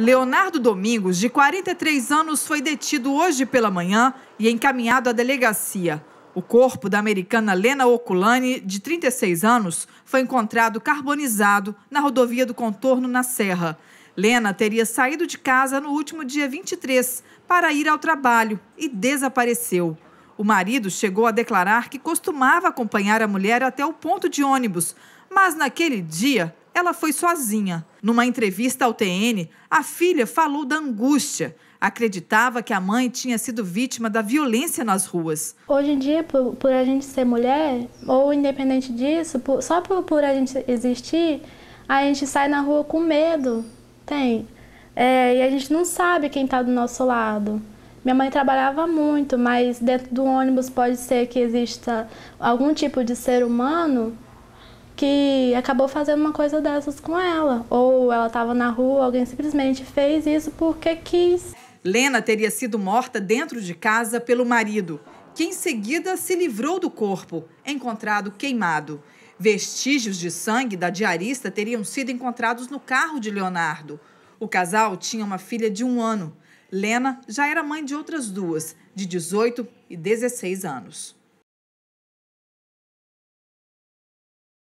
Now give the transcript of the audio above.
Leonardo Domingos, de 43 anos, foi detido hoje pela manhã e encaminhado à delegacia. O corpo da americana Lena Oculani, de 36 anos, foi encontrado carbonizado na rodovia do Contorno, na Serra. Lena teria saído de casa no último dia 23 para ir ao trabalho e desapareceu. O marido chegou a declarar que costumava acompanhar a mulher até o ponto de ônibus, mas naquele dia ela foi sozinha. Numa entrevista ao TN, a filha falou da angústia. Acreditava que a mãe tinha sido vítima da violência nas ruas. Hoje em dia, por, por a gente ser mulher, ou independente disso, por, só por, por a gente existir, a gente sai na rua com medo. Tem. É, e a gente não sabe quem está do nosso lado. Minha mãe trabalhava muito, mas dentro do ônibus pode ser que exista algum tipo de ser humano que acabou fazendo uma coisa dessas com ela. Ou ela estava na rua, alguém simplesmente fez isso porque quis. Lena teria sido morta dentro de casa pelo marido, que em seguida se livrou do corpo, encontrado queimado. Vestígios de sangue da diarista teriam sido encontrados no carro de Leonardo. O casal tinha uma filha de um ano. Lena já era mãe de outras duas, de 18 e 16 anos.